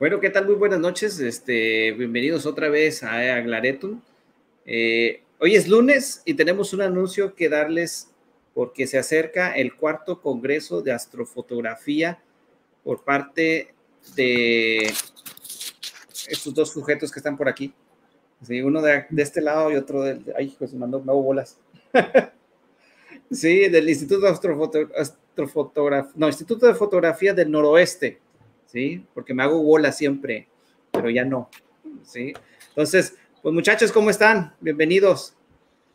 Bueno, ¿qué tal? Muy buenas noches. Este, bienvenidos otra vez a, a eh, hoy es lunes y tenemos un anuncio que darles porque se acerca el cuarto congreso de astrofotografía por parte de estos dos sujetos que están por aquí. Sí, uno de, este lado y otro del. ay, me mandó, me hago bolas. sí, del Instituto de No, Instituto de Fotografía del Noroeste porque me hago bola siempre, pero ya no, ¿sí? Entonces, pues muchachos, ¿cómo están? Bienvenidos.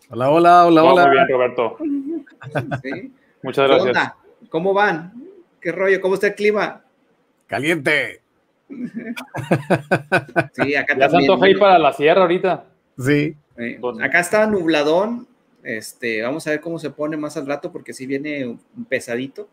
Hola, hola, hola, hola. Muy bien, Roberto. Muchas gracias. ¿Cómo van? ¿Qué rollo? ¿Cómo está el clima? Caliente. sí, acá ya también. Ya para la sierra ahorita. Sí. Acá está nubladón. Este, vamos a ver cómo se pone más al rato porque si viene un pesadito.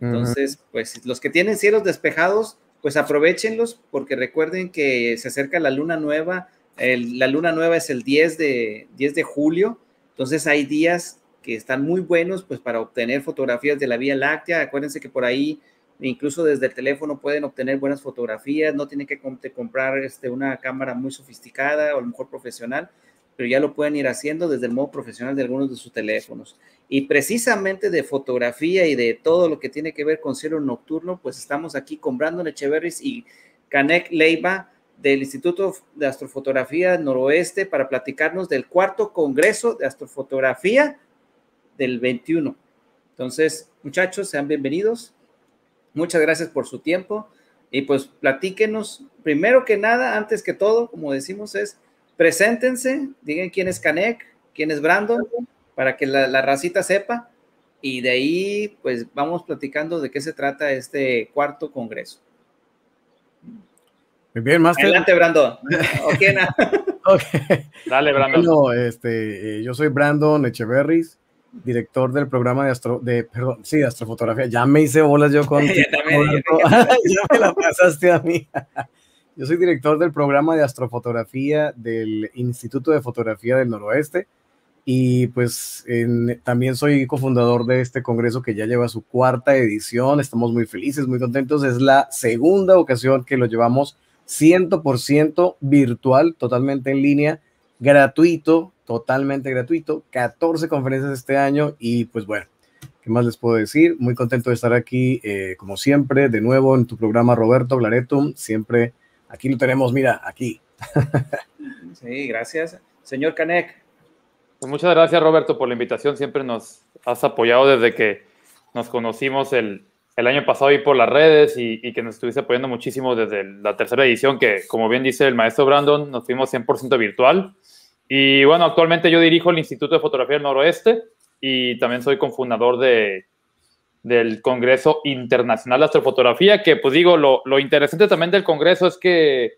Entonces, pues los que tienen cielos despejados, pues aprovechenlos porque recuerden que se acerca la luna nueva. la luna nueva es el 10 de, julio. Entonces hay días que están muy buenos pues para obtener fotografías de la Vía Láctea. Acuérdense que por ahí incluso desde el teléfono pueden obtener buenas fotografías, no tienen que comprar este, una cámara muy sofisticada o a lo mejor profesional, pero ya lo pueden ir haciendo desde el modo profesional de algunos de sus teléfonos. Y precisamente de fotografía y de todo lo que tiene que ver con cielo nocturno, pues estamos aquí con Brandon Echeverris y Canek Leiva del Instituto de Astrofotografía Noroeste para platicarnos del cuarto Congreso de Astrofotografía del 21. Entonces, muchachos, sean bienvenidos. Muchas gracias por su tiempo. Y pues platíquenos, primero que nada, antes que todo, como decimos, es preséntense, digan quién es Canek, quién es Brandon para que la, racita sepa y de ahí pues vamos platicando de qué se trata este cuarto congreso. Muy bien, más Adelante, Brandon. okay, okay. Dale, Brandon. Bueno, este, eh, yo soy Brandon Echeverris, director del programa de, astro, de, perdón, sí, de astrofotografía. Ya me hice bolas yo con... también. ya me la pasaste a mí. yo soy director del programa de astrofotografía del Instituto de Fotografía del Noroeste. Y pues también soy cofundador de este congreso que ya lleva su cuarta edición. Estamos muy felices, muy contentos. Es la segunda ocasión que lo llevamos 100% virtual, totalmente en línea, gratuito, totalmente gratuito. 14 conferencias este año y pues bueno, ¿qué más les puedo decir? Muy contento de estar aquí, eh, como siempre, de nuevo en tu programa, Roberto Blaretum. Siempre aquí lo tenemos, mira, aquí. sí, gracias. Señor Canek, pues muchas gracias Roberto por la invitación. Siempre nos has apoyado desde que nos conocimos el, año pasado y por las redes y, que nos estuviste apoyando muchísimo desde la tercera edición que, como bien dice el maestro Brandon, nos fuimos 100% virtual. Y bueno, actualmente yo dirijo el Instituto de Fotografía del Noroeste y también soy cofundador de, del Congreso Internacional de Astrofotografía, que pues digo, lo, lo interesante también del Congreso es que,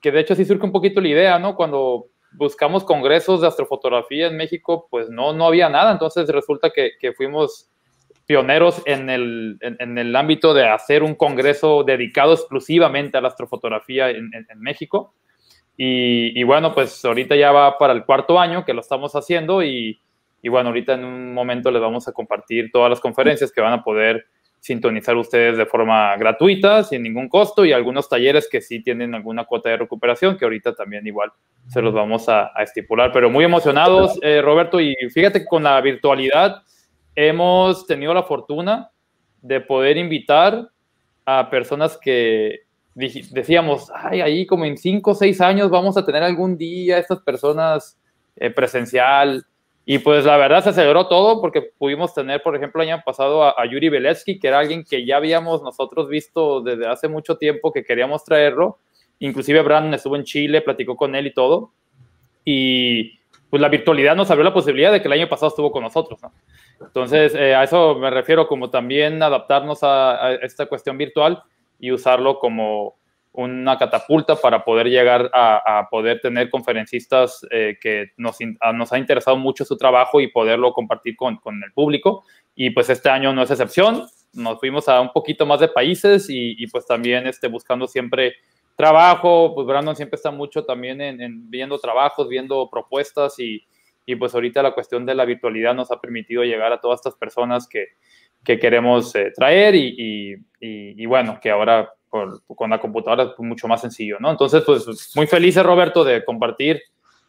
que de hecho así surge un poquito la idea, ¿no? Cuando buscamos congresos de astrofotografía en México, pues no, no había nada. Entonces resulta que, que fuimos pioneros en el, en, el, ámbito de hacer un congreso dedicado exclusivamente a la astrofotografía en, en México. Y, y, bueno, pues ahorita ya va para el cuarto año que lo estamos haciendo y, y, bueno, ahorita en un momento les vamos a compartir todas las conferencias que van a poder sintonizar ustedes de forma gratuita, sin ningún costo, y algunos talleres que sí tienen alguna cuota de recuperación, que ahorita también igual se los vamos a, estipular. Pero muy emocionados, eh, Roberto, y fíjate que con la virtualidad hemos tenido la fortuna de poder invitar a personas que decíamos, ay, ahí como en cinco o seis años vamos a tener algún día estas personas eh, presencial y pues la verdad se aceleró todo porque pudimos tener, por ejemplo, el año pasado a, Yuri Beletsky, que era alguien que ya habíamos nosotros visto desde hace mucho tiempo que queríamos traerlo. Inclusive Brandon estuvo en Chile, platicó con él y todo. Y pues la virtualidad nos abrió la posibilidad de que el año pasado estuvo con nosotros. ¿no? Entonces, eh, a eso me refiero como también adaptarnos a esta cuestión virtual y usarlo como, una catapulta para poder llegar a, poder tener conferencistas eh, que nos, nos, ha interesado mucho su trabajo y poderlo compartir con, el público. Y pues este año no es excepción, nos fuimos a un poquito más de países y, pues también este, buscando siempre trabajo, pues Brandon siempre está mucho también en, viendo trabajos, viendo propuestas y, y, pues ahorita la cuestión de la virtualidad nos ha permitido llegar a todas estas personas que, que queremos eh, traer y, y bueno, que ahora con la computadora es pues, mucho más sencillo, ¿no? Entonces, pues muy feliz Roberto, de compartir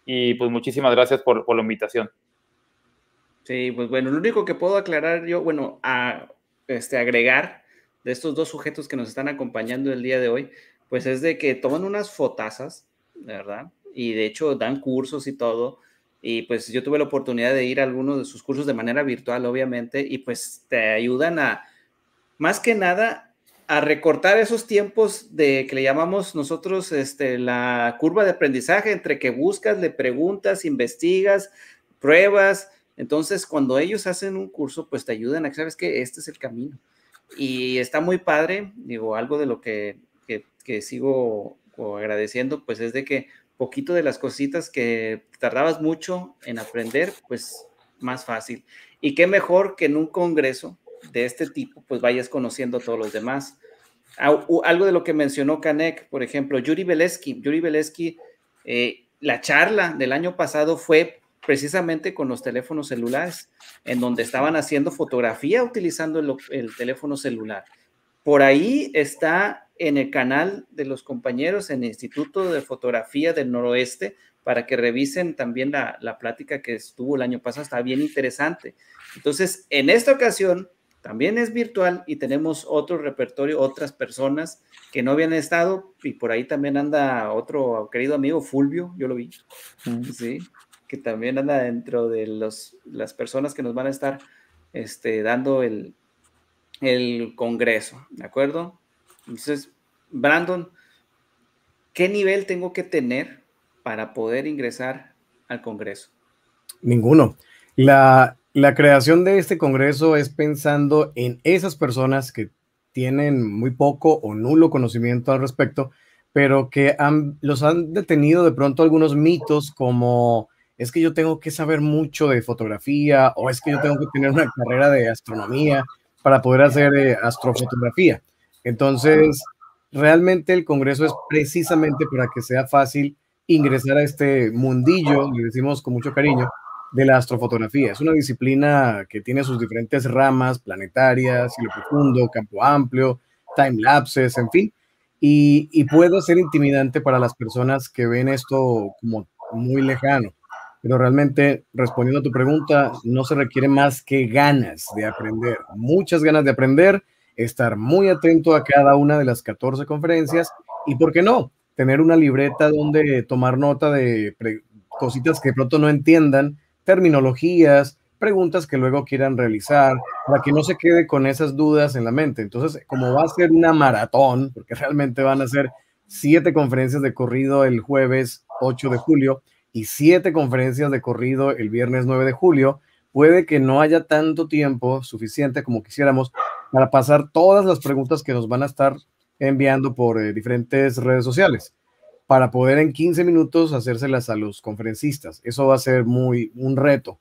y pues muchísimas gracias por, la invitación. Sí, pues bueno, lo único que puedo aclarar yo, bueno, a este, agregar de estos dos sujetos que nos están acompañando el día de hoy, pues es de que toman unas fotazas, ¿verdad? Y de hecho dan cursos y todo. Y pues yo tuve la oportunidad de ir a algunos de sus cursos de manera virtual, obviamente, y pues te ayudan a, más que nada, a recortar esos tiempos de que le llamamos nosotros este, la curva de aprendizaje entre que buscas, le preguntas, investigas, pruebas. Entonces, cuando ellos hacen un curso, pues te ayudan a que sabes que este es el camino. Y está muy padre, digo, algo de lo que, que, que sigo agradeciendo, pues es de que poquito de las cositas que tardabas mucho en aprender, pues más fácil. Y qué mejor que en un congreso de este tipo, pues vayas conociendo a todos los demás. Ah, algo de lo que mencionó Canek, por ejemplo, Yuri Beleski. Yuri Beleski, eh, la charla del año pasado fue precisamente con los teléfonos celulares, en donde estaban haciendo fotografía utilizando el, teléfono celular. Por ahí está en el canal de los compañeros en el Instituto de Fotografía del Noroeste para que revisen también la, la plática que estuvo el año pasado, está bien interesante. Entonces, en esta ocasión, también es virtual y tenemos otro repertorio, otras personas que no habían estado y por ahí también anda otro querido amigo Fulvio, yo lo vi, mm. sí, que también anda dentro de los, las personas que nos van a estar este, dando el, el congreso, ¿de acuerdo? Entonces, Brandon, ¿qué nivel tengo que tener para poder ingresar al congreso? Ninguno. La, la creación de este Congreso es pensando en esas personas que tienen muy poco o nulo conocimiento al respecto, pero que han, los han detenido de pronto algunos mitos como es que yo tengo que saber mucho de fotografía o es que yo tengo que tener una carrera de astronomía para poder hacer eh, astrofotografía. Entonces, realmente el Congreso es precisamente para que sea fácil ingresar a este mundillo, lo decimos con mucho cariño, de la astrofotografía. Es una disciplina que tiene sus diferentes ramas planetarias, cielo profundo, campo amplio, time lapses, en fin. Y, y, puede ser intimidante para las personas que ven esto como muy lejano. Pero realmente, respondiendo a tu pregunta, no se requiere más que ganas de aprender, muchas ganas de aprender, estar muy atento a cada una de las 14 conferencias y, ¿por qué no? Tener una libreta donde tomar nota de cositas que de pronto no entiendan terminologías, preguntas que luego quieran realizar, para que no se quede con esas dudas en la mente. Entonces, como va a ser una maratón, porque realmente van a ser siete conferencias de corrido el jueves 8 de julio y siete conferencias de corrido el viernes 9 de julio, puede que no haya tanto tiempo suficiente como quisiéramos para pasar todas las preguntas que nos van a estar enviando por eh, diferentes redes sociales para poder en 15 minutos hacérselas a los conferencistas. Eso va a ser muy un reto.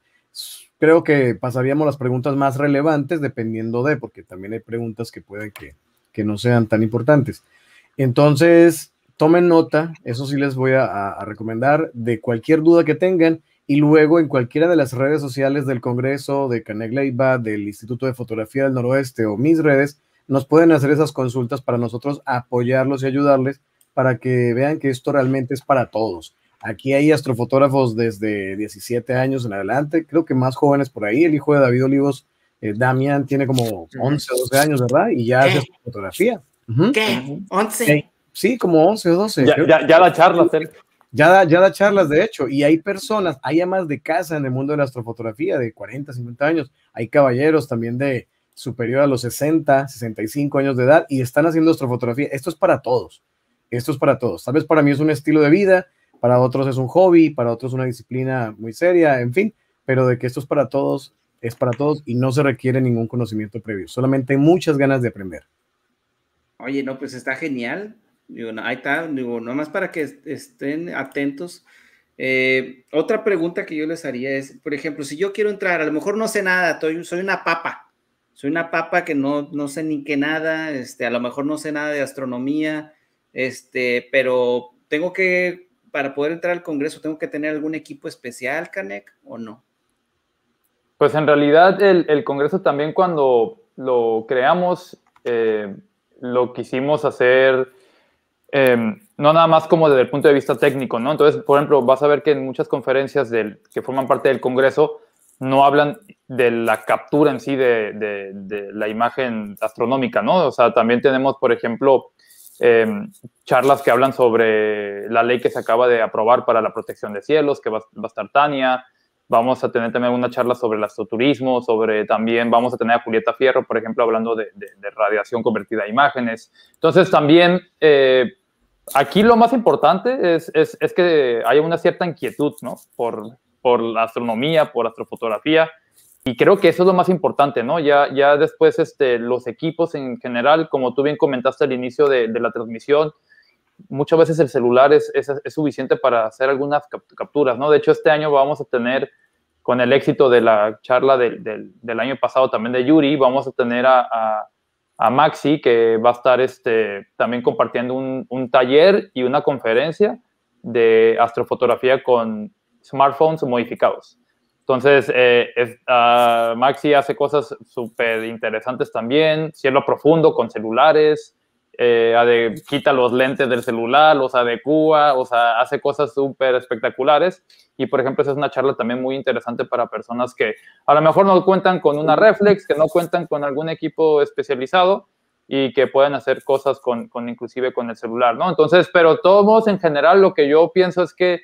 Creo que pasaríamos las preguntas más relevantes dependiendo de, porque también hay preguntas que pueden que, no sean tan importantes. Entonces, tomen nota, eso sí les voy a, recomendar, de cualquier duda que tengan y luego en cualquiera de las redes sociales del Congreso, de Canegleiba, del Instituto de Fotografía del Noroeste o mis redes, nos pueden hacer esas consultas para nosotros apoyarlos y ayudarles para que vean que esto realmente es para todos. Aquí hay astrofotógrafos desde 17 años en adelante, creo que más jóvenes por ahí. El hijo de David Olivos, eh, Damián, tiene como 11 o 12 años, ¿verdad? Y ya hace fotografía. ¿Qué? ¿11? Sí, como 11 o 12. Ya, ya, da charlas, ¿eh? Ya ya da charlas, de hecho, y hay personas, hay amas de casa en el mundo de la astrofotografía de 40, 50 años, hay caballeros también de superior a los 60, 65 años de edad y están haciendo astrofotografía. Esto es para todos. Esto es para todos. Tal vez para mí es un estilo de vida, para otros es un hobby, para otros una disciplina muy seria, en fin, pero de que esto es para todos, es para todos y no se requiere ningún conocimiento previo, solamente muchas ganas de aprender. Oye, no, pues está genial. Digo, ahí está, digo, nomás para que estén atentos. Eh, otra pregunta que yo les haría es, por ejemplo, si yo quiero entrar, a lo mejor no sé nada, soy, soy una papa, soy una papa que no, no sé ni qué nada, este, a lo mejor no sé nada de astronomía, este, pero tengo que, para poder entrar al Congreso, tengo que tener algún equipo especial, Canek? o no? Pues en realidad el, Congreso también cuando lo creamos, eh, lo quisimos hacer em, no nada más como desde el punto de vista técnico, ¿no? Entonces, por ejemplo, vas a ver que en muchas conferencias del, que forman parte del Congreso no hablan de la captura en sí de la imagen astronómica, ¿no? O sea, también tenemos, por ejemplo, Em, charlas que hablan sobre la ley que se acaba de aprobar para la protección de cielos, que va, a estar Tania. Vamos a tener también una charla sobre el astroturismo, sobre también vamos a tener a Julieta Fierro, por ejemplo, hablando de, radiación convertida a imágenes. Entonces, también eh, aquí lo más importante es, que hay una cierta inquietud, ¿no? Por, la astronomía, por astrofotografía y creo que eso es lo más importante, ¿no? Ya, ya después este, los equipos en general, como tú bien comentaste al inicio de, de la transmisión, muchas veces el celular es, suficiente para hacer algunas capturas, ¿no? De hecho, este año vamos a tener, con el éxito de la charla del, año pasado también de Yuri, vamos a tener a, Maxi, que va a estar este, también compartiendo un, un, taller y una conferencia de astrofotografía con smartphones modificados. Entonces, eh, ah, Maxi hace cosas súper interesantes también, cielo profundo con celulares, eh, quita los lentes del celular, los adecua, o sea, hace cosas súper espectaculares. Y, por ejemplo, esa es una charla también muy interesante para personas que a lo mejor no cuentan con una reflex, que no cuentan con algún equipo especializado y que pueden hacer cosas con inclusive con el celular, ¿no? Entonces, pero todos en general lo que yo pienso es que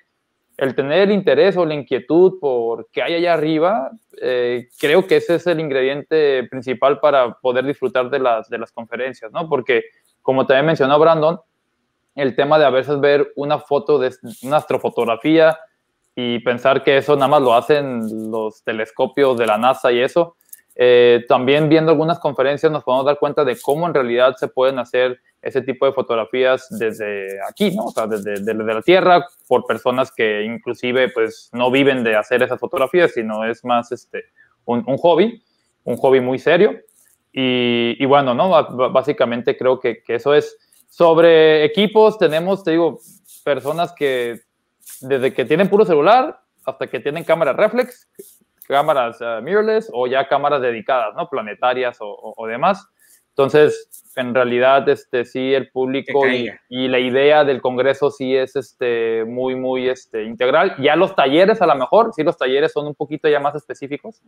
el tener el interés o la inquietud por qué hay allá arriba, eh, creo que ese es el ingrediente principal para poder disfrutar de las, de las conferencias, ¿no? Porque, como también mencionó Brandon, el tema de a veces ver una foto de una astrofotografía y pensar que eso nada más lo hacen los telescopios de la NASA y eso, eh, también viendo algunas conferencias nos podemos dar cuenta de cómo en realidad se pueden hacer ese tipo de fotografías desde aquí, ¿no? O sea, desde, la Tierra, por personas que inclusive pues no viven de hacer esas fotografías, sino es más este, un, hobby, un hobby muy serio. Y, bueno, ¿no? básicamente creo que, que eso es. Sobre equipos tenemos, te digo, personas que desde que tienen puro celular hasta que tienen cámara reflex, cámaras eh, mirrorless o ya cámaras dedicadas, ¿no? Planetarias o, demás. Entonces, en realidad, este, sí, el público y, la idea del Congreso sí es este, muy, muy este, integral. Ya los talleres, a lo mejor, sí, los talleres son un poquito ya más específicos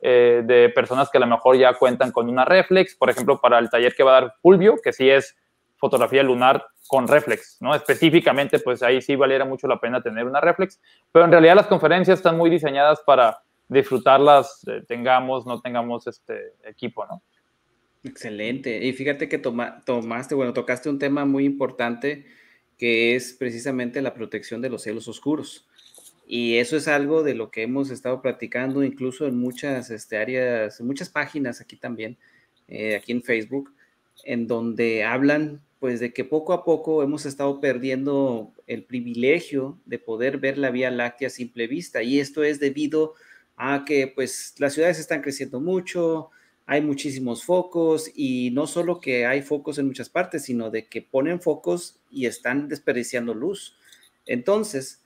eh, de personas que a lo mejor ya cuentan con una reflex. Por ejemplo, para el taller que va a dar Fulvio, que sí es fotografía lunar con reflex, ¿no? Específicamente, pues ahí sí valiera mucho la pena tener una reflex. Pero en realidad las conferencias están muy diseñadas para disfrutarlas, eh, tengamos, no tengamos este equipo, ¿no? Excelente. Y fíjate que toma, tomaste, bueno, tocaste un tema muy importante que es precisamente la protección de los cielos oscuros. Y eso es algo de lo que hemos estado practicando incluso en muchas este, áreas, muchas páginas aquí también, eh, aquí en Facebook, en donde hablan pues de que poco a poco hemos estado perdiendo el privilegio de poder ver la Vía Láctea a simple vista. Y esto es debido a a que pues las ciudades están creciendo mucho, hay muchísimos focos y no solo que hay focos en muchas partes, sino de que ponen focos y están desperdiciando luz. Entonces,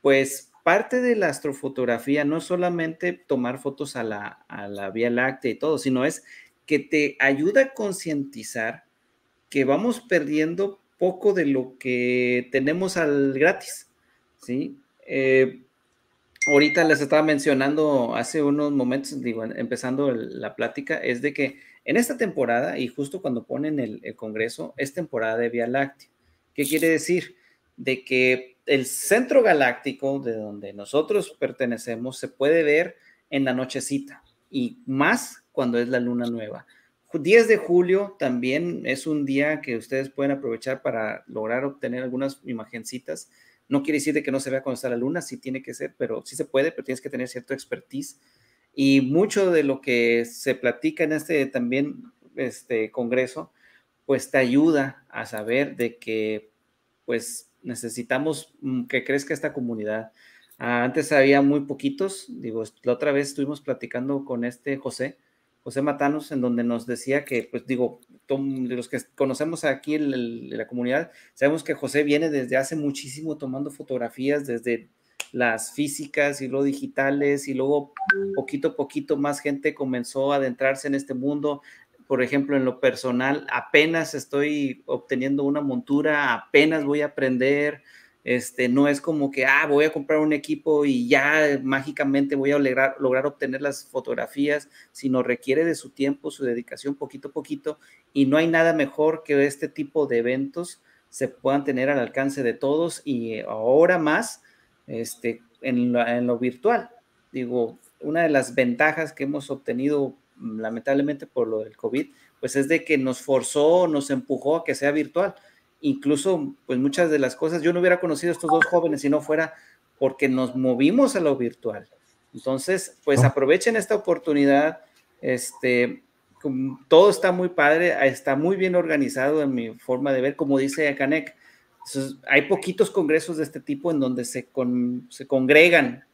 pues parte de la astrofotografía no es solamente tomar fotos a la, Vía Láctea y todo, sino es que te ayuda a concientizar que vamos perdiendo poco de lo que tenemos al gratis, ¿sí? Eh, ahorita les estaba mencionando hace unos momentos, digo, empezando la plática, es de que en esta temporada, y justo cuando ponen el, el, Congreso, es temporada de Vía Láctea. ¿Qué quiere decir? De que el centro galáctico de donde nosotros pertenecemos se puede ver en la nochecita y más cuando es la luna nueva. 10 de julio también es un día que ustedes pueden aprovechar para lograr obtener algunas imagencitas no quiere decir de que no se vea cuando está la luna, sí tiene que ser, pero sí se puede, pero tienes que tener cierto expertise. Y mucho de lo que se platica en este también este congreso, pues te ayuda a saber de que pues necesitamos mm, que crezca esta comunidad. Ah, antes había muy poquitos, digo, la otra vez estuvimos platicando con este José, José Matanos, en donde nos decía que, pues digo, de los que conocemos aquí en, la comunidad, sabemos que José viene desde hace muchísimo tomando fotografías desde las físicas y lo digitales y luego poquito a poquito más gente comenzó a adentrarse en este mundo. Por ejemplo, en lo personal, apenas estoy obteniendo una montura, apenas voy a aprender este, no es como que, ah, voy a comprar un equipo y ya mágicamente voy a lograr, lograr obtener las fotografías, sino requiere de su tiempo, su dedicación poquito a poquito y no hay nada mejor que este tipo de eventos se puedan tener al alcance de todos y ahora más este, en, lo, en lo virtual. Digo, una de las ventajas que hemos obtenido lamentablemente por lo del COVID, pues es de que nos forzó, nos empujó a que sea virtual incluso pues muchas de las cosas, yo no hubiera conocido a estos dos jóvenes si no fuera porque nos movimos a lo virtual. Entonces, pues aprovechen esta oportunidad, este, todo está muy padre, ah, está muy bien organizado en mi forma de ver, como dice Canek, hay poquitos congresos de este tipo en donde se, se congregan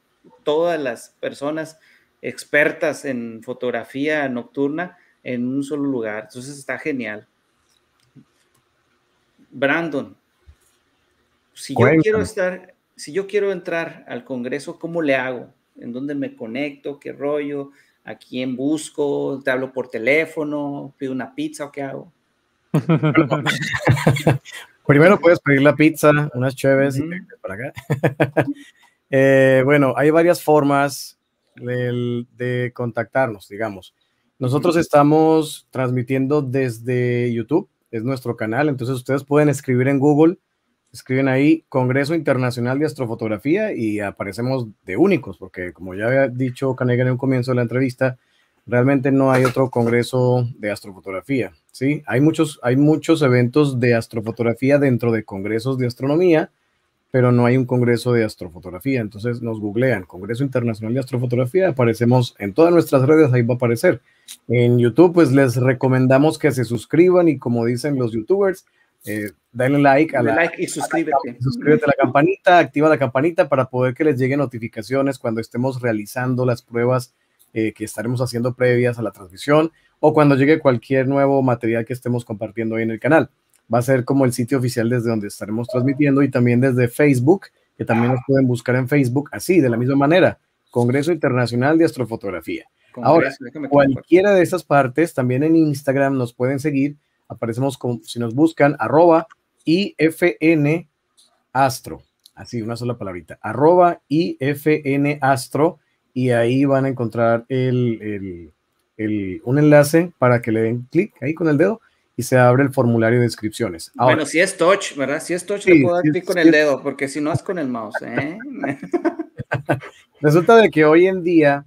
todas las personas expertas en fotografía nocturna en un solo lugar. Entonces está genial. Brandon, si yo quiero estar, si yo quiero entrar al Congreso, ¿cómo le hago? ¿En dónde me conecto? ¿Qué rollo? ¿A quién busco? ¿Te hablo por teléfono? ¿Pido una pizza o qué hago? Primero puedes pedir la pizza, unas chéves eh, bueno, hay varias formas de, contactarnos, digamos. Nosotros estamos transmitiendo desde YouTube es nuestro canal. Entonces ustedes pueden escribir en Google, escriben ahí Congreso Internacional de Astrofotografía y aparecemos de únicos, porque como ya había dicho Canega en un comienzo de la entrevista, realmente no hay otro congreso de astrofotografía. ¿sí? Hay, muchos, hay muchos eventos de astrofotografía dentro de congresos de astronomía, pero no hay un congreso de astrofotografía. Entonces nos googlean Congreso Internacional de Astrofotografía, aparecemos en todas nuestras redes, ahí va a aparecer. En YouTube, pues les recomendamos que se suscriban y como dicen los youtubers, eh, denle like like y suscríbete. A la, suscríbete a la campanita, activa la campanita para poder que les lleguen notificaciones cuando estemos realizando las pruebas eh, que estaremos haciendo previas a la transmisión o cuando llegue cualquier nuevo material que estemos compartiendo ahí en el canal va a ser como el sitio oficial desde donde estaremos transmitiendo y también desde Facebook, que también nos pueden buscar en Facebook así, de la misma manera, Congreso Internacional de Astrofotografía. Ahora, cualquiera de esas partes, también en Instagram nos pueden seguir, aparecemos como si nos buscan, arroba IFN Astro, así una sola palabrita, arroba IFN Astro, y ahí van a encontrar el, el, el, un enlace para que le den clic ahí con el dedo y se abre el formulario de inscripciones. bueno, si es touch, ¿verdad? Si es touch, lo puedo dar con el dedo, porque si no es con el mouse. ¿eh? Resulta de que hoy en día,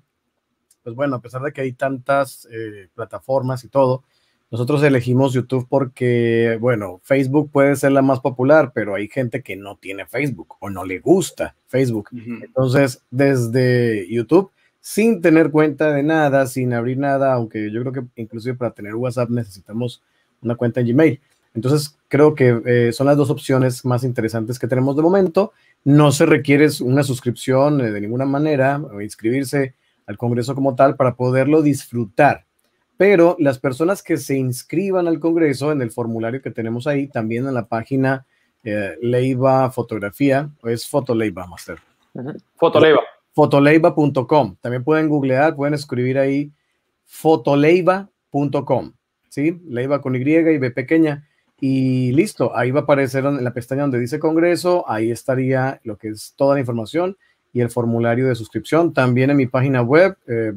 pues bueno, a pesar de que hay tantas eh, plataformas y todo, nosotros elegimos YouTube porque, bueno, Facebook puede ser la más popular, pero hay gente que no tiene Facebook o no le gusta Facebook. Entonces, desde YouTube, sin tener cuenta de nada, sin abrir nada, aunque yo creo que inclusive para tener WhatsApp necesitamos una cuenta en Gmail. Entonces, creo que eh, son las dos opciones más interesantes que tenemos de momento. No se requiere una suscripción eh, de ninguna manera, o inscribirse al Congreso como tal para poderlo disfrutar. Pero las personas que se inscriban al Congreso en el formulario que tenemos ahí, también en la página eh, Leiva Fotografía, es Fotoleiva, Master. Fotoleiva. Fotoleiva.com. También pueden googlear, pueden escribir ahí fotoleiva.com ¿sí? La iba con Y y B pequeña. Y listo, ahí va a aparecer en la pestaña donde dice Congreso, ahí estaría lo que es toda la información y el formulario de suscripción. También en mi página web, eh,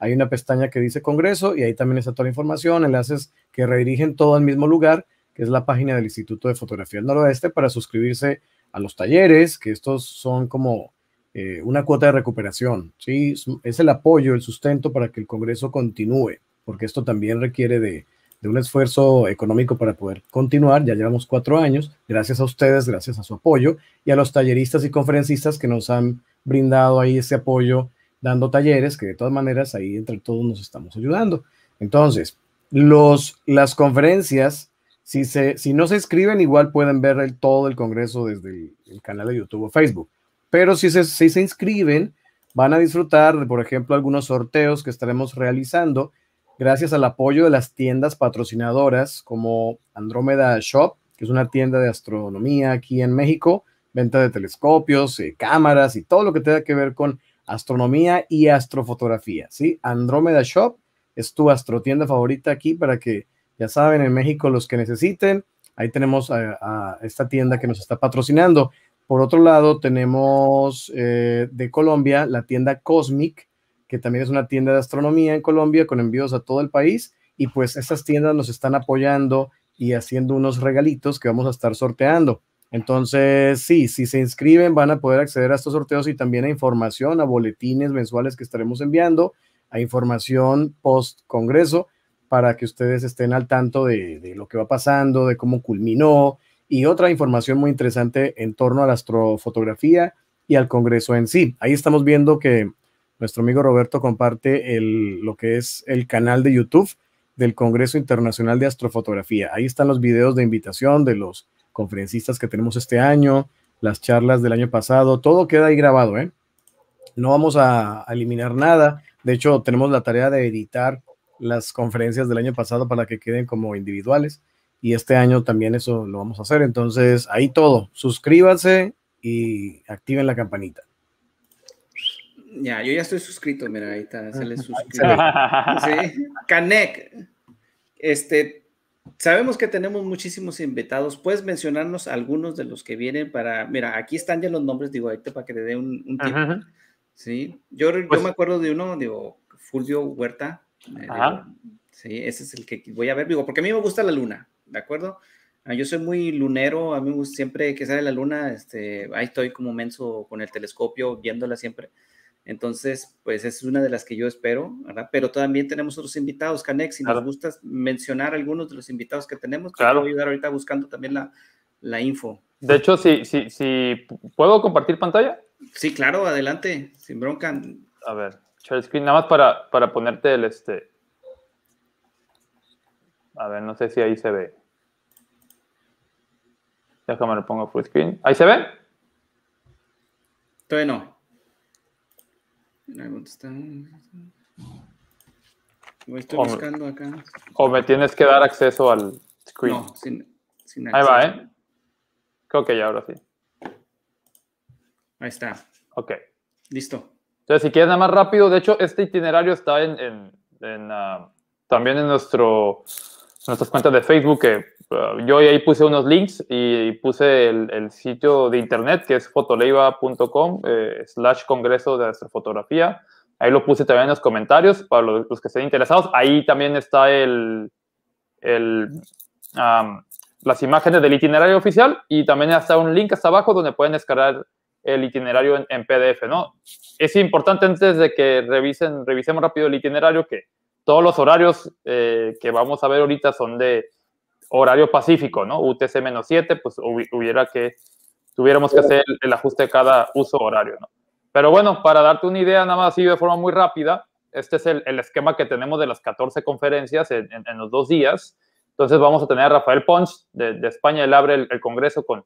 hay una pestaña que dice Congreso y ahí también está toda la información, enlaces que redirigen todo al mismo lugar, que es la página del Instituto de Fotografía del Noroeste para suscribirse a los talleres, que estos son como eh, una cuota de recuperación, ¿sí? es el apoyo, el sustento para que el Congreso continúe porque esto también requiere de, de un esfuerzo económico para poder continuar. Ya llevamos cuatro años, gracias a ustedes, gracias a su apoyo y a los talleristas y conferencistas que nos han brindado ahí ese apoyo dando talleres, que de todas maneras ahí entre todos nos estamos ayudando. Entonces, los, las conferencias, si, se, si no se inscriben, igual pueden ver el, todo el Congreso desde el, canal de YouTube o Facebook. Pero si se, si se inscriben, van a disfrutar de, por ejemplo, algunos sorteos que estaremos realizando gracias al apoyo de las tiendas patrocinadoras como Andromeda Shop, que es una tienda de astronomía aquí en México, venta de telescopios, eh, cámaras y todo lo que tenga que ver con astronomía y astrofotografía, ¿sí? Andrómeda Shop es tu astrotienda favorita aquí para que, ya saben, en México los que necesiten, ahí tenemos a, esta tienda que nos está patrocinando. Por otro lado, tenemos eh, de Colombia la tienda Cosmic, que también es una tienda de astronomía en Colombia con envíos a todo el país. Y pues estas tiendas nos están apoyando y haciendo unos regalitos que vamos a estar sorteando. Entonces, sí, si se inscriben van a poder acceder a estos sorteos y también a información, a boletines mensuales que estaremos enviando, a información post-congreso para que ustedes estén al tanto de, de, lo que va pasando, de cómo culminó y otra información muy interesante en torno a la astrofotografía y al congreso en sí. Ahí estamos viendo que nuestro amigo Roberto comparte lo que es el canal de YouTube del Congreso Internacional de Astrofotografía. Ahí están los videos de invitación de los conferencistas que tenemos este año, las charlas del año pasado, todo queda ahí grabado, ¿eh? No vamos a eliminar nada. De hecho, tenemos la tarea de editar las conferencias del año pasado para que queden como individuales. Y este año también eso lo vamos a hacer. Entonces, ahí todo. Suscríbanse y activen la campanita. Ya, yo ya estoy suscrito, mira, ahí está, se le suscribe. Canek, este, sabemos que tenemos muchísimos invitados. ¿Puedes mencionarnos algunos de los que vienen para, mira, aquí están ya los nombres, digo, ahí te, para que te dé un, un Sí, yo, yo pues me acuerdo de uno, digo, Fulvio Huerta. Eh, ajá. sí, ese es el que voy a ver, digo, porque a mí me gusta la luna, ¿de acuerdo? Ah, yo soy muy lunero, a mí siempre que sale la luna, este, ahí estoy como menso con el telescopio, viéndola siempre. Entonces, pues es una de las que yo espero, ¿verdad? Pero también tenemos otros invitados, Canex, si nos gustas mencionar algunos de los invitados que tenemos, te voy a ayudar ahorita buscando también la, info. De hecho, si, si, si, puedo compartir pantalla. Sí, claro, adelante, sin bronca. A ver, share screen, nada más para, para ponerte el este. A ver, no sé si ahí se ve. Déjame lo pongo full screen. ¿Ahí se ve? Todavía no o, me tienes que dar acceso al screen. No, sin, acceso. Ahí va, ¿eh? Creo que ya ahora sí. Ahí está. Ok. Listo. Entonces, si quieres nada más rápido, de hecho, este itinerario está en, en, ah, también en nuestro nuestras cuentas de Facebook, que uh, yo ahí puse unos links y, puse el, sitio de internet que es fotoleiva.com eh, slash congreso de astrofotografía. Ahí lo puse también en los comentarios para los, que estén interesados. Ahí también está el, um, las imágenes del itinerario oficial y también está un link hasta abajo donde pueden descargar el itinerario en, en PDF, ¿no? Es importante antes de que revisen, revisemos rápido el itinerario que todos los horarios eh, que vamos a ver ahorita son de horario pacífico, ¿no? UTC-7, pues hubiera que, tuviéramos que hacer el ajuste de cada uso horario, ¿no? Pero bueno, para darte una idea, nada más así de forma muy rápida, este es el, esquema que tenemos de las 14 conferencias en, los dos días. Entonces vamos a tener a Rafael Pons de, España, él abre el, congreso con,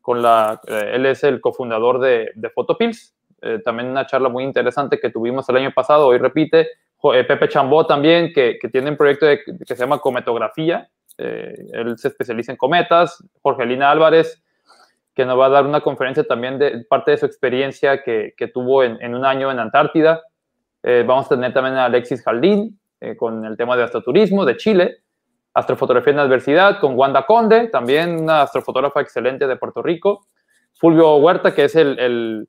con la, eh, él es el cofundador de, de Photopills, eh, también una charla muy interesante que tuvimos el año pasado, hoy repite, eh, Pepe Chambó también, que, tiene un proyecto que se llama Cometografía. Eh, él se especializa en cometas. Jorgelina Álvarez, que nos va a dar una conferencia también de parte de su experiencia que, que tuvo en, en, un año en Antártida. Eh, vamos a tener también a Alexis Jaldín con el tema de astroturismo de Chile. Astrofotografía en adversidad con Wanda Conde, también una astrofotógrafa excelente de Puerto Rico. Fulvio Huerta, que es el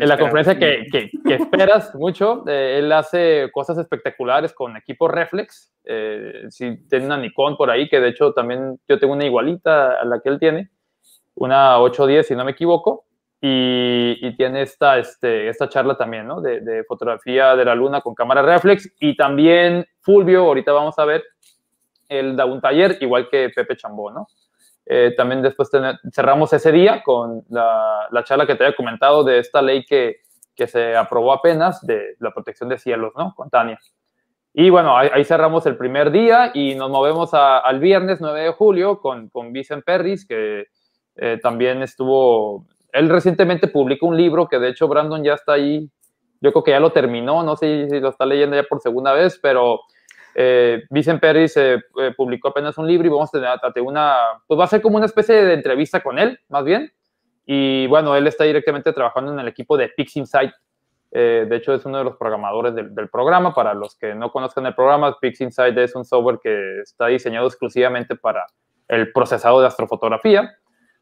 en la conferencia que, esperas mucho. Eh, él hace cosas espectaculares con equipo reflex. Eh, si tiene una Nikon por ahí, que de hecho también yo tengo una igualita a la que él tiene, una 810 si no me equivoco. Y, tiene esta, este, esta charla también, ¿no? De, de, fotografía de la luna con cámara reflex. Y también Fulvio, ahorita vamos a ver, él da un taller igual que Pepe Chambó, ¿no? Eh, también después cerramos ese día con la, charla que te había comentado de esta ley que, que, se aprobó apenas de la protección de cielos, ¿no? Con Tania. Y bueno, ahí, cerramos el primer día y nos movemos al viernes 9 de julio con, con Vicent Perris, que eh, también estuvo, él recientemente publicó un libro que de hecho Brandon ya está ahí, yo creo que ya lo terminó, no sé si lo está leyendo ya por segunda vez, pero eh, Perry eh, eh, publicó apenas un libro y vamos a tener una, pues va a ser como una especie de entrevista con él, más bien. Y bueno, él está directamente trabajando en el equipo de Pix Insight. Eh, de hecho, es uno de los programadores del, programa. Para los que no conozcan el programa, Pix Insight es un software que está diseñado exclusivamente para el procesado de astrofotografía.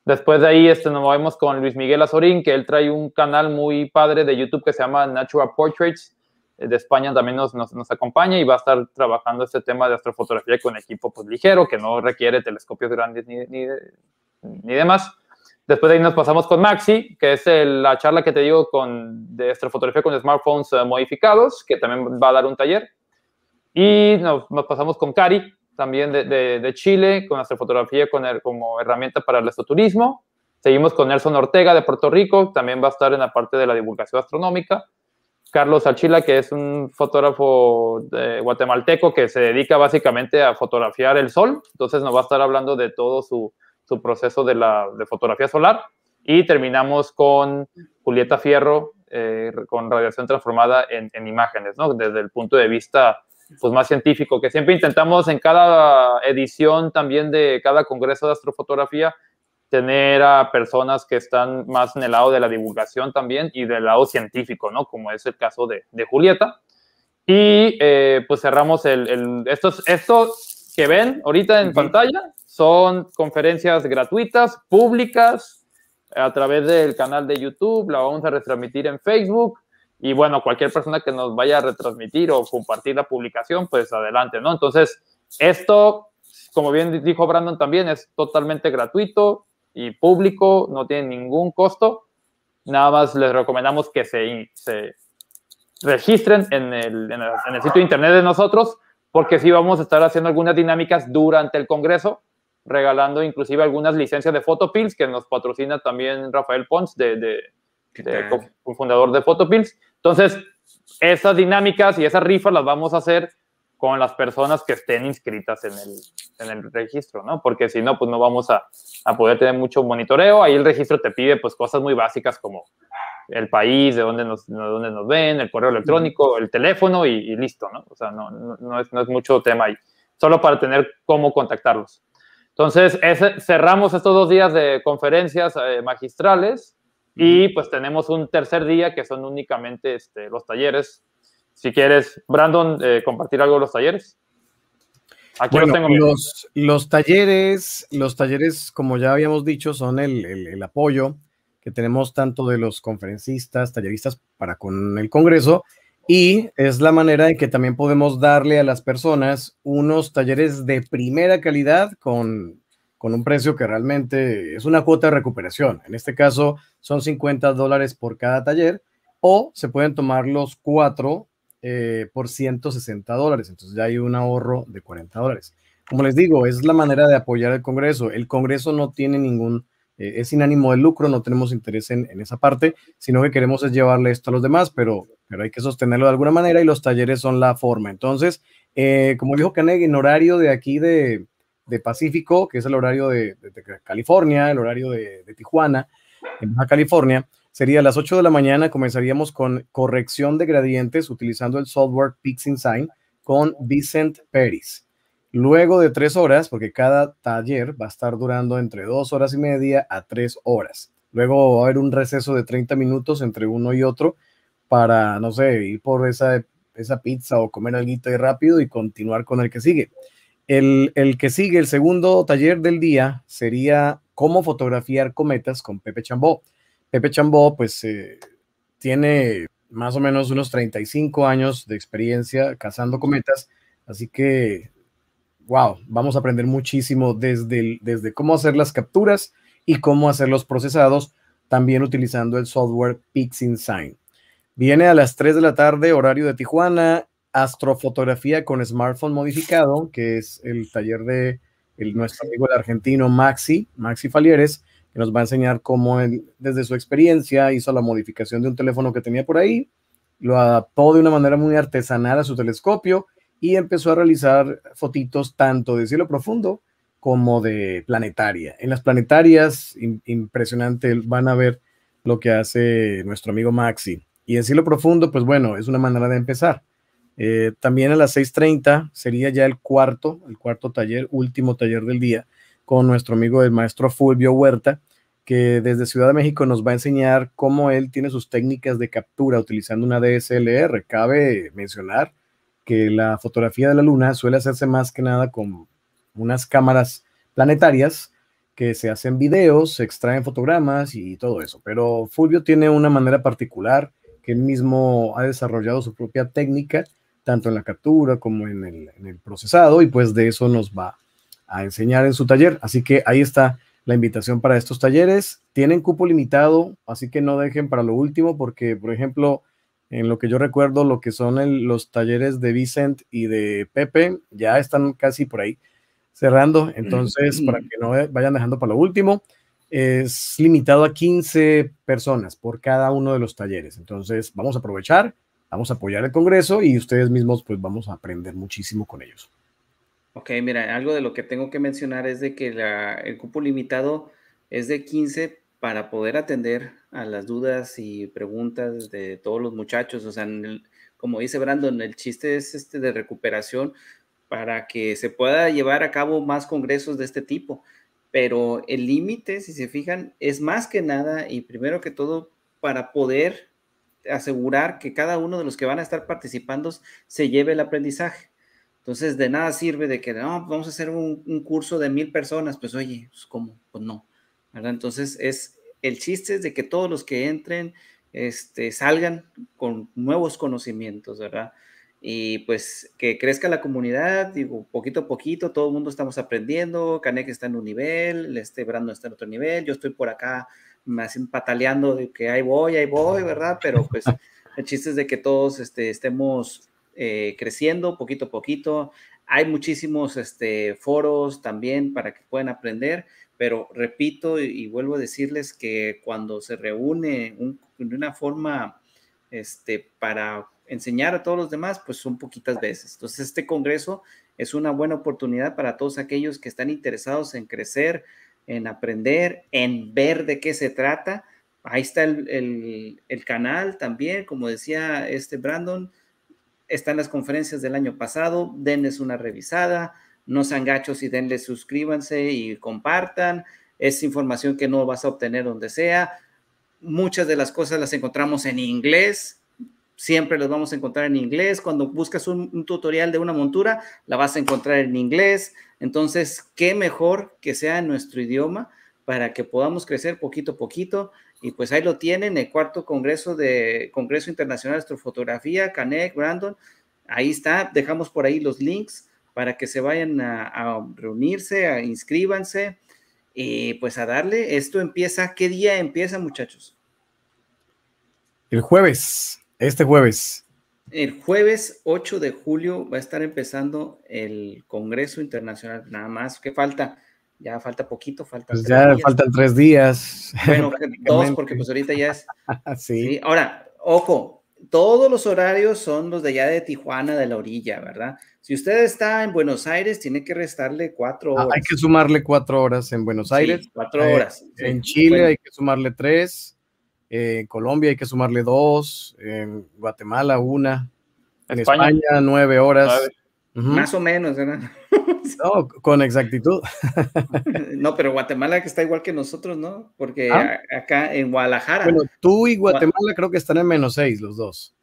Después de ahí este, nos movemos con Luis Miguel Azorín, que él trae un canal muy padre de YouTube que se llama Natural Portraits de España también nos, nos, acompaña y va a estar trabajando este tema de astrofotografía con equipo pues, ligero, que no requiere telescopios grandes ni, ni, ni demás. Después de ahí nos pasamos con Maxi, que es la charla que te digo con, de astrofotografía con smartphones eh, modificados, que también va a dar un taller. Y nos, pasamos con Cari, también de, Chile, con astrofotografía con como herramienta para el astroturismo. Seguimos con Nelson Ortega de Puerto Rico, también va a estar en la parte de la divulgación astronómica. Carlos Achila, que es un fotógrafo de eh, guatemalteco que se dedica básicamente a fotografiar el sol. Entonces nos va a estar hablando de todo su, proceso de, la, fotografía solar. Y terminamos con Julieta Fierro, eh, con radiación transformada en, imágenes, ¿no? Desde el punto de vista pues, más científico, que siempre intentamos en cada edición también de cada congreso de astrofotografía tener a personas que están más en el lado de la divulgación también y del lado científico, ¿no? Como es el caso de, de Julieta. Y eh, pues cerramos el, estos, estos, que ven ahorita en pantalla son conferencias gratuitas, públicas, a través del canal de YouTube, la vamos a retransmitir en Facebook. Y bueno, cualquier persona que nos vaya a retransmitir o compartir la publicación, pues adelante, ¿no? Entonces, esto, como bien dijo Brandon también, es totalmente gratuito y público, no tiene ningún costo. Nada más les recomendamos que se, se registren en el, sitio internet de nosotros, porque sí vamos a estar haciendo algunas dinámicas durante el Congreso, regalando inclusive algunas licencias de Photopills, que nos patrocina también Rafael Pons, de, de, de fundador de Photopills. Entonces, esas dinámicas y esas rifas las vamos a hacer con las personas que estén inscritas en el, en el registro, ¿no? Porque si no, pues no vamos a, a, poder tener mucho monitoreo. Ahí el registro te pide pues cosas muy básicas como el país, de dónde nos, de dónde nos ven, el correo electrónico, el teléfono y, listo, ¿no? O sea, no, no, es, no es mucho tema ahí, solo para tener cómo contactarlos. Entonces, cerramos estos dos días de conferencias eh, magistrales y pues tenemos un tercer día que son únicamente este, los talleres si quieres, Brandon, eh, compartir algo de los talleres. Aquí los tengo. Los, talleres, los talleres, como ya habíamos dicho, son el, apoyo que tenemos tanto de los conferencistas, talleristas para con el Congreso, y es la manera en que también podemos darle a las personas unos talleres de primera calidad con, con un precio que realmente es una cuota de recuperación. En este caso son 50 dólares por cada taller o se pueden tomar los cuatro eh, por 160 dólares. Entonces ya hay un ahorro de 40 dólares. Como les digo, es la manera de apoyar al Congreso. El Congreso no tiene ningún, eh, es sin ánimo de lucro, no tenemos interés en, esa parte, sino que queremos es llevarle esto a los demás, pero, pero hay que sostenerlo de alguna manera y los talleres son la forma. Entonces, eh, como dijo Caneg, en horario de aquí de, Pacífico, que es el horario de, California, el horario de, Tijuana, en Baja California, Sería a las 8 de la mañana, comenzaríamos con corrección de gradientes utilizando el software PixInsign con Vicent Peris. Luego de tres horas, porque cada taller va a estar durando entre dos horas y media a tres horas. Luego va a haber un receso de 30 minutos entre uno y otro para, no sé, ir por esa, esa pizza o comer algo y rápido y continuar con el que sigue. El, el, que sigue, el segundo taller del día, sería cómo fotografiar cometas con Pepe Chambó. Pepe Chambó, pues eh, tiene más o menos unos 35 años de experiencia cazando cometas, así que, wow, vamos a aprender muchísimo desde, desde cómo hacer las capturas y cómo hacer los procesados, también utilizando el software PixInsign. Viene a las 3 de la tarde, horario de Tijuana, astrofotografía con smartphone modificado, que es el taller de nuestro amigo el argentino Maxi, Maxi Falieres, nos va a enseñar cómo él, desde su experiencia, hizo la modificación de un teléfono que tenía por ahí, lo adaptó de una manera muy artesanal a su telescopio y empezó a realizar fotitos tanto de cielo profundo como de planetaria. En las planetarias, impresionante, van a ver lo que hace nuestro amigo Maxi. Y en cielo profundo, pues bueno, es una manera de empezar. Eh, también a las 6.30 sería ya el cuarto, el cuarto taller, último taller del día, con nuestro amigo el maestro Fulvio Huerta, que desde Ciudad de México nos va a enseñar cómo él tiene sus técnicas de captura utilizando una DSLR. Cabe mencionar que la fotografía de la luna suele hacerse más que nada con unas cámaras planetarias que se hacen videos, se extraen fotogramas y todo eso. Pero Fulvio tiene una manera particular que él mismo ha desarrollado su propia técnica, tanto en la captura como en el, procesado, y pues de eso nos va a enseñar en su taller. Así que ahí está la invitación para estos talleres. Tienen cupo limitado, así que no dejen para lo último, porque, por ejemplo, en lo que yo recuerdo, lo que son los talleres de Vicent y de Pepe, ya están casi por ahí cerrando. Entonces, para que no vayan dejando para lo último, es limitado a 15 personas por cada uno de los talleres. Entonces, vamos a aprovechar, vamos a apoyar el Congreso y ustedes mismos, pues vamos a aprender muchísimo con ellos. Ok, mira, algo de lo que tengo que mencionar es de que el cupo limitado es de 15 para poder atender a las dudas y preguntas de todos los muchachos. O sea, como dice Brandon, el chiste es este de recuperación para que se pueda llevar a cabo más congresos de este tipo. Pero el límite, si se fijan, es más que nada y primero que todo para poder asegurar que cada uno de los que van a estar participando se lleve el aprendizaje. Entonces, de nada sirve de que no, pues, vamos a hacer un, curso de mil personas, pues oye, pues ¿cómo? Pues no, ¿verdad? Entonces, es, el chiste es de que todos los que entren este, salgan con nuevos conocimientos, ¿verdad? Y pues que crezca la comunidad, digo, poquito a poquito, todo el mundo estamos aprendiendo, Canek está en un nivel, este Brando está en otro nivel, yo estoy por acá me hacen pataleando de que ahí voy, ahí voy, ¿verdad? Pero pues el chiste es de que todos este, estemos eh, creciendo poquito a poquito. Hay muchísimos este, foros también para que puedan aprender, pero repito y, vuelvo a decirles que cuando se reúne de una forma este, para enseñar a todos los demás, pues son poquitas veces. Entonces, este Congreso es una buena oportunidad para todos aquellos que están interesados en crecer, en aprender, en ver de qué se trata. Ahí está el canal también, como decía este Brandon, están las conferencias del año pasado, denles una revisada, no sean gachos y denles suscríbanse y compartan, es información que no vas a obtener donde sea. Muchas de las cosas las encontramos en inglés, siempre las vamos a encontrar en inglés. Cuando buscas un, un, tutorial de una montura, la vas a encontrar en inglés. Entonces, qué mejor que sea en nuestro idioma para que podamos crecer poquito a poquito y pues ahí lo tienen, el cuarto congreso de Congreso Internacional de Astrofotografía, Canec, Brandon. Ahí está, dejamos por ahí los links para que se vayan a, a reunirse, a inscríbanse y pues a darle. Esto empieza, ¿qué día empieza, muchachos? El jueves, este jueves. El jueves 8 de julio va a estar empezando el Congreso Internacional, nada más, ¿qué falta? ya falta poquito, falta pues ya faltan tres días. Bueno, dos, porque pues ahorita ya es. así Ahora, ojo, todos los horarios son los de allá de Tijuana, de la orilla, ¿verdad? Si usted está en Buenos Aires, tiene que restarle cuatro ah, horas. hay que sumarle cuatro horas en Buenos Aires. cuatro eh, horas. En Chile hay que sumarle tres. Eh, en Colombia hay que sumarle dos. En Guatemala, una. En España, nueve horas. Más o menos, ¿verdad? No, con exactitud. No, pero Guatemala que está igual que nosotros, ¿no? Porque ah. acá en Guadalajara. Bueno, tú y Guatemala, creo que están en menos seis, los dos.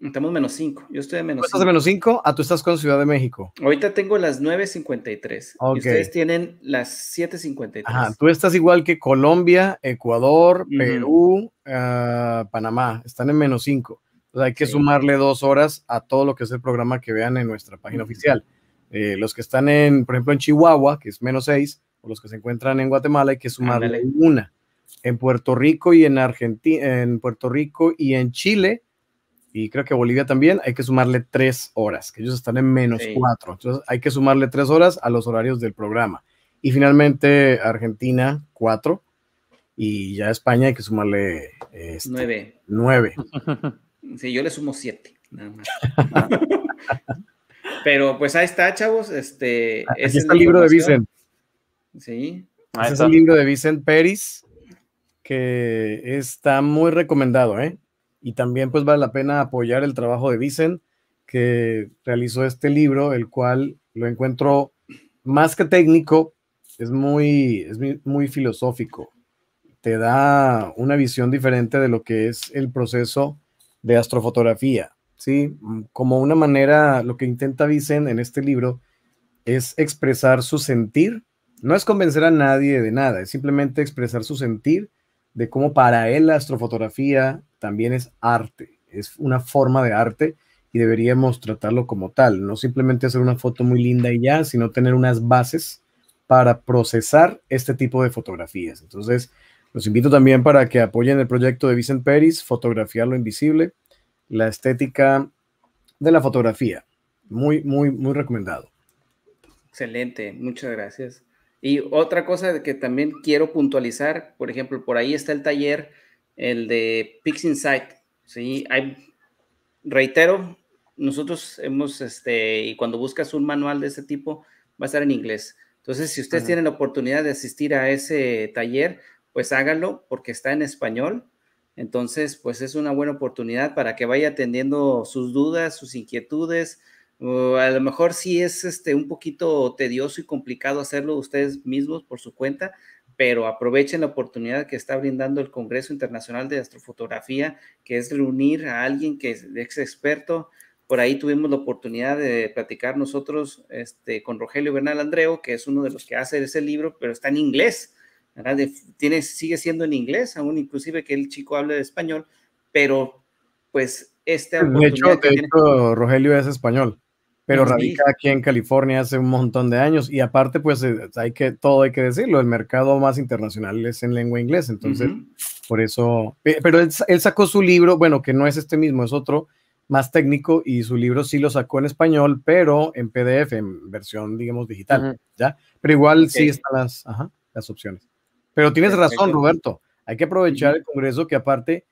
Estamos menos cinco. Yo estoy en menos 5. estás menos cinco. Ah, tú estás con Ciudad de México. Ahorita tengo las 9.53. ustedes tienen las 7.53. Ajá, tú estás igual que Colombia, Ecuador, Perú, ah, Panamá. Están en menos cinco. hay que sumarle dos horas a todo lo que es el programa que vean en nuestra página oficial. Eh, los que están en, por ejemplo, en Chihuahua, que es menos seis, o los que se encuentran en Guatemala, hay que sumarle una. En Puerto Rico y en Argentina, en Puerto Rico y en Chile, y creo que Bolivia también, hay que sumarle tres horas, que ellos están en menos cuatro. Entonces hay que sumarle tres horas a los horarios del programa. Y finalmente Argentina, cuatro. Y ya España hay que sumarle este, nueve. Nueve. Sí, yo le sumo siete, nada más. Pero pues ahí está, chavos. Este, es el libro de Vicent. Sí. es el libro de Vicent Peris, que está muy recomendado, ¿eh? Y también pues vale la pena apoyar el trabajo de Vicent, que realizó este libro, el cual lo encuentro más que técnico, es muy, es muy filosófico. Te da una visión diferente de lo que es el proceso de astrofotografía. ¿sí? Mm, como una manera, lo que intenta Vicen en este libro es expresar su sentir, no es convencer a nadie de nada, es simplemente expresar su sentir de cómo para él la astrofotografía también es arte, es una forma de arte y deberíamos tratarlo como tal, no simplemente hacer una foto muy linda y ya, sino tener unas bases para procesar este tipo de fotografías. Entonces, los invito también para que apoyen el proyecto de Vicent peris Fotografiar lo Invisible la estética de la fotografía. Muy, muy, muy recomendado. Excelente, muchas gracias. Y otra cosa que también quiero puntualizar, por ejemplo, por ahí está el taller, el de Pix Insight. Sí, hay, reitero, nosotros hemos, este, y cuando buscas un manual de ese tipo, va a estar en inglés. Entonces, si ustedes tienen la oportunidad de asistir a ese taller, pues háganlo porque está en español entonces, pues es una buena oportunidad para que vaya atendiendo sus dudas, sus inquietudes. a lo mejor sí es este, un poquito tedioso y complicado hacerlo ustedes mismos por su cuenta, pero aprovechen la oportunidad que está brindando el Congreso Internacional de Astrofotografía, que es reunir a alguien que es experto. Por ahí tuvimos la oportunidad de platicar nosotros este, con Rogelio Bernal Andreo, que es uno de los que hace ese libro, pero está en inglés tiene, sigue siendo en inglés, aún inclusive que el chico hable de español, pero pues este... De hecho, Rogelio es español, pero radica aquí en California hace un montón de años y aparte pues eh, hay que, todo hay que decirlo, el mercado más internacional es en lengua inglés, entonces por eso... Pero él, sacó su libro, bueno, que no es este mismo, es otro más técnico y su libro sí lo sacó en español, pero en PDF, en versión, digamos, digital, ¿ya? Pero igual sí están las, las opciones. Pero tienes razón, Roberto. Hay que aprovechar el Congreso que aparte,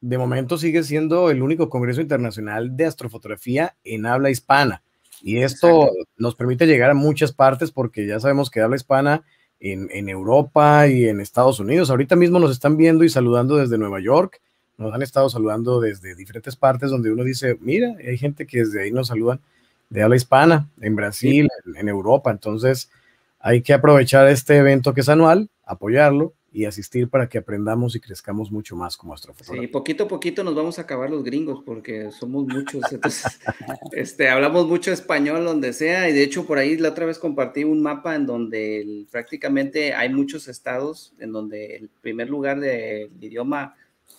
de momento sigue siendo el único Congreso Internacional de Astrofotografía en habla hispana. Y esto nos permite llegar a muchas partes porque ya sabemos que habla hispana en, Europa y en Estados Unidos. Ahorita mismo nos están viendo y saludando desde Nueva York. Nos han estado saludando desde diferentes partes donde uno dice, mira, hay gente que desde ahí nos saludan de habla hispana, en Brasil, en Europa. Entonces, hay que aprovechar este evento que es anual, apoyarlo y asistir para que aprendamos y crezcamos mucho más como astrofotógrafos. Sí, poquito a poquito nos vamos a acabar los gringos porque somos muchos, este, hablamos mucho español donde sea y de hecho por ahí la otra vez compartí un mapa en donde prácticamente hay muchos estados en donde el primer lugar del idioma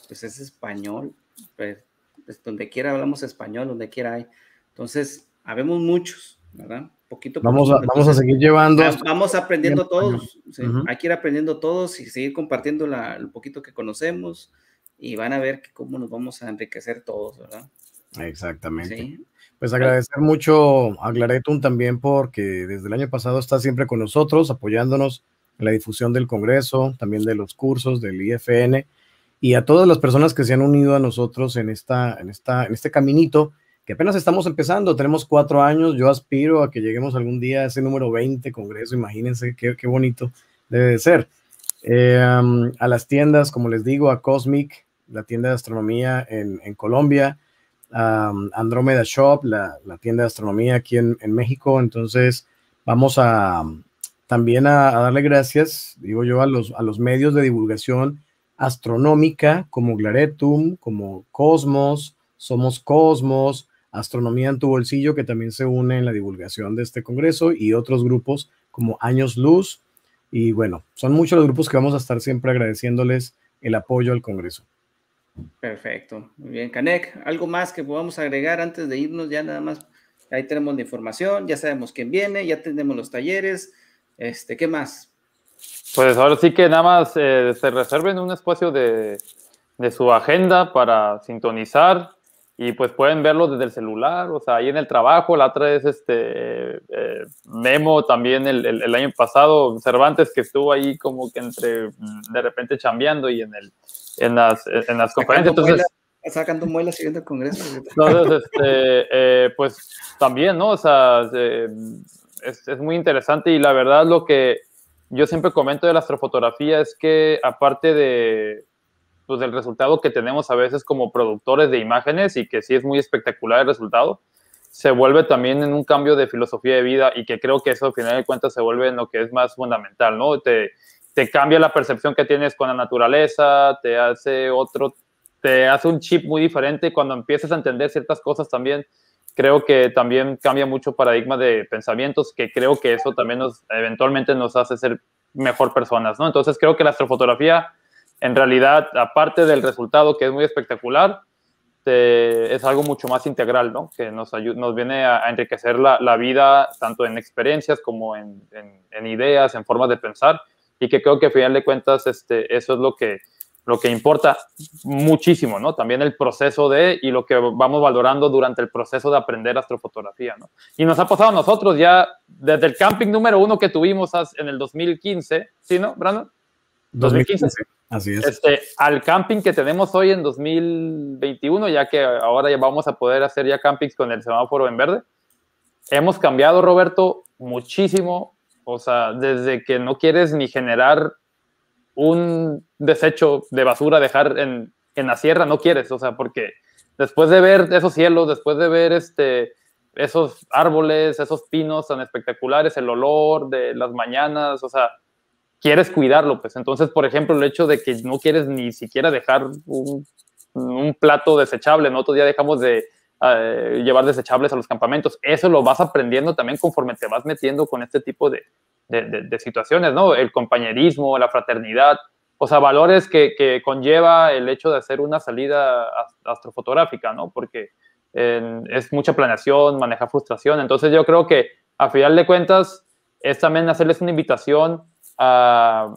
pues es español, pues, pues donde quiera hablamos español, donde quiera hay. Entonces, habemos muchos, ¿verdad? poquito. Vamos, a, vamos a seguir llevando. Ah, vamos, aprendiendo todos, hay que ir aprendiendo todos y seguir compartiendo la, lo poquito que conocemos y van a ver que cómo nos vamos a enriquecer todos, ¿verdad? Exactamente. Pues agradecer mucho a Claretum también porque desde el año pasado está siempre con nosotros, apoyándonos en la difusión del Congreso, también de los cursos del IFN y a todas las personas que se han unido a nosotros en, esta, en, esta, en este caminito que apenas estamos empezando, tenemos cuatro años, yo aspiro a que lleguemos algún día a ese número 20 Congreso, imagínense qué, bonito debe de ser. Em, a las tiendas, como les digo, a Cosmic, la tienda de astronomía en, Colombia, a Andromeda Shop, la, tienda de astronomía aquí en, México, entonces vamos a también a, darle gracias, digo yo, a los, a los medios de divulgación astronómica como Glaretum, como Cosmos, Somos Cosmos, Astronomía en tu Bolsillo, que también se une en la divulgación de este congreso, y otros grupos como Años Luz. Y bueno, son muchos los grupos que vamos a estar siempre agradeciéndoles el apoyo al congreso. Perfecto, muy bien. Canek, ¿algo más que podamos agregar antes de irnos? Ya nada más, ahí tenemos la información, ya sabemos quién viene, ya tenemos los talleres. Este, ¿Qué más? Pues ahora sí que nada más eh, se reserven un espacio de, su agenda para sintonizar y pues pueden verlo desde el celular, o sea, ahí en el trabajo, la otra es este eh, Memo también el, el, año pasado, Cervantes que estuvo ahí como que entre, mm, de repente chambeando y en, el, en, las, en las conferencias, entonces... Sacando muela siguiendo el congreso. este, eh, pues también, ¿no? O sea, es, es, muy interesante y la verdad lo que yo siempre comento de la astrofotografía es que aparte de, pues, el resultado que tenemos a veces como productores de imágenes y que sí es muy espectacular el resultado, se vuelve también en un cambio de filosofía de vida y que creo que eso al final de cuentas se vuelve en lo que es más fundamental, ¿no? Te, te cambia la percepción que tienes con la naturaleza, te hace otro, te hace un chip muy diferente cuando empiezas a entender ciertas cosas también, creo que también cambia mucho paradigma de pensamientos, que creo que eso también nos, eventualmente nos hace ser mejor personas, ¿no? Entonces creo que la astrofotografía en realidad, aparte del resultado que es muy espectacular, es algo mucho más integral, ¿no? Que nos, nos viene a, enriquecer la, vida tanto en experiencias como en, ideas, en formas de pensar, y que creo que a final de cuentas este, eso es lo que, lo que importa muchísimo, ¿no? También el proceso de y lo que vamos valorando durante el proceso de aprender astrofotografía, ¿no? Y nos ha pasado a nosotros ya desde el camping número uno que tuvimos en el 2015, ¿sí, no, Brandon? 2015. Así es. Este, al camping que tenemos hoy en 2021, ya que ahora ya vamos a poder hacer ya campings con el semáforo en verde. Hemos cambiado, Roberto, muchísimo. O sea, desde que no quieres ni generar un desecho de basura, dejar en, la sierra, no quieres. O sea, porque después de ver esos cielos, después de ver este, esos árboles, esos pinos tan espectaculares, el olor de las mañanas, o sea, quieres cuidarlo, pues entonces, por ejemplo, el hecho de que no quieres ni siquiera dejar un, plato desechable, ¿no? ya dejamos de eh, llevar desechables a los campamentos, eso lo vas aprendiendo también conforme te vas metiendo con este tipo de, situaciones, ¿no? El compañerismo, la fraternidad, o sea, valores que, conlleva el hecho de hacer una salida astrofotográfica, ¿no? Porque es mucha planeación, manejar frustración, entonces yo creo que a final de cuentas es también hacerles una invitación a,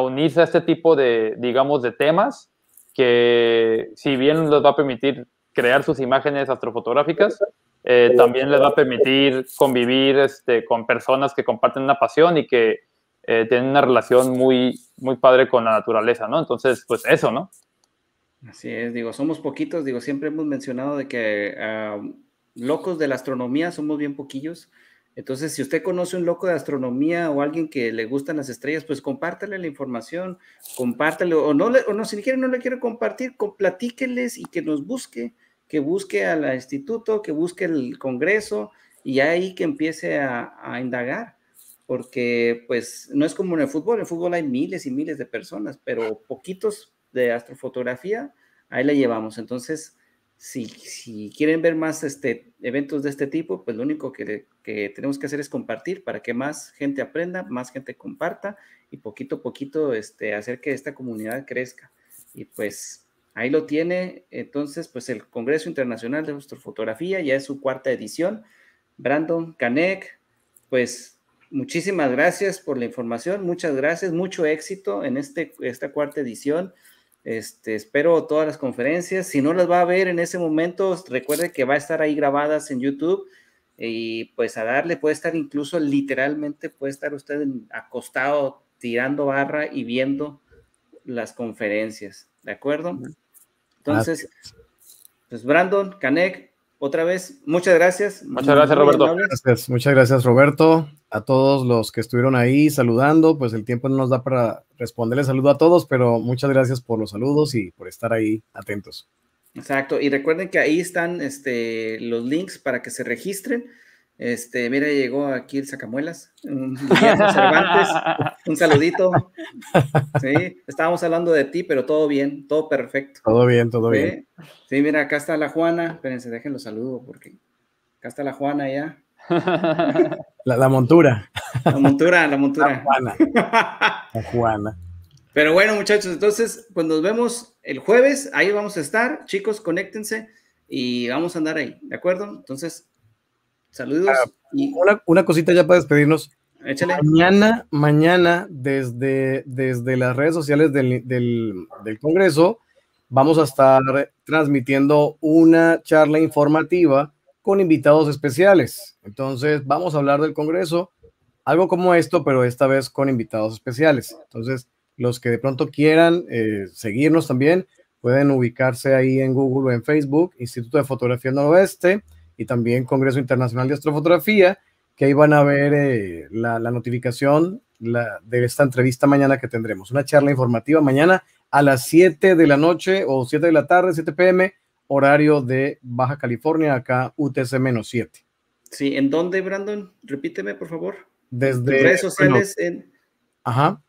unirse a este tipo de, digamos, de temas que si bien les va a permitir crear sus imágenes astrofotográficas, eh, también les va a permitir convivir este, con personas que comparten una pasión y que eh, tienen una relación muy, muy padre con la naturaleza, ¿no? Entonces, pues eso, ¿no? Así es, digo, somos poquitos, digo, siempre hemos mencionado de que ah, locos de la astronomía somos bien poquillos, entonces, si usted conoce un loco de astronomía o alguien que le gustan las estrellas, pues compártale la información, compártale, o no, le, o no si quiere, no le quiere compartir, platíqueles y que nos busque, que busque al instituto, que busque el Congreso y ahí que empiece a, a indagar, porque pues no es como en el fútbol, en el fútbol hay miles y miles de personas, pero poquitos de astrofotografía, ahí la llevamos. Entonces, si, quieren ver más este, eventos de este tipo, pues lo único que, tenemos que hacer es compartir para que más gente aprenda, más gente comparta y poquito a poquito este, hacer que esta comunidad crezca. Y pues ahí lo tiene. Entonces, pues el Congreso Internacional de Fotografía ya es su cuarta edición. Brandon Canek, pues muchísimas gracias por la información, muchas gracias, mucho éxito en este, esta cuarta edición. Este, espero todas las conferencias. Si no las va a ver en ese momento, recuerde que va a estar ahí grabadas en YouTube. Y pues a darle puede estar incluso literalmente, puede estar usted acostado tirando barra y viendo las conferencias. ¿De acuerdo? Entonces, pues Brandon, Canek, otra vez, muchas gracias. Muchas gracias, Roberto. muchas gracias, Roberto. A todos los que estuvieron ahí saludando, pues el tiempo no nos da para responderle saludo a todos, pero muchas gracias por los saludos y por estar ahí atentos. Exacto, y recuerden que ahí están este, los links para que se registren este, mira, llegó aquí el Sacamuelas, un saludito. Sí, estábamos hablando de ti, pero todo bien, todo perfecto. Todo bien, todo bien. Sí, mira, acá está la Juana, espérense, déjenlo saludo porque acá está la Juana ya. La, montura. La montura, la montura. La Juana. La Juana. Pero bueno, muchachos, entonces, pues nos vemos el jueves, ahí vamos a estar, chicos, conéctense y vamos a andar ahí, ¿de acuerdo? Entonces, Saludos. Ah, una, cosita ya para despedirnos. Mañana, mañana, desde, desde las redes sociales del, Congreso, vamos a estar transmitiendo una charla informativa con invitados especiales. Entonces, vamos a hablar del Congreso, algo como esto, pero esta vez con invitados especiales. Entonces, los que de pronto quieran eh, seguirnos también, pueden ubicarse ahí en Google o en Facebook, Instituto de Fotografía Noroeste y también Congreso Internacional de Astrofotografía, que ahí van a ver eh, la, notificación de esta entrevista mañana que tendremos. Una charla informativa mañana a las 7 de la noche o 7 de la tarde, 7 pm, horario de Baja California, acá UTC-7. Sí, ¿en dónde, Brandon? Repíteme, por favor. Desde... redes sociales en... Ajá.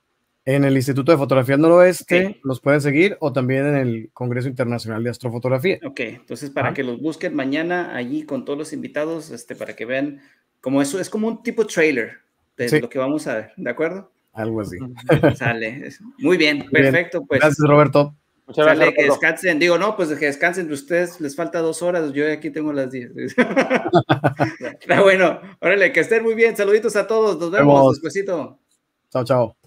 En el Instituto de Fotografía del Noroeste los pueden seguir o también en el Congreso Internacional de Astrofotografía. Ok, entonces para ah. que los busquen mañana allí con todos los invitados, este, para que vean como eso, es como un tipo trailer de lo que vamos a ver, ¿de acuerdo? Algo así. Sale. Muy bien, perfecto. Pues. Gracias, Roberto. Muchas Sale, gracias. Que descansen, digo, no, pues que descansen de ustedes, les falta dos horas, yo aquí tengo las diez. Pero bueno, órale, que estén muy bien, saluditos a todos, nos vemos, despuésito. Chao, chao.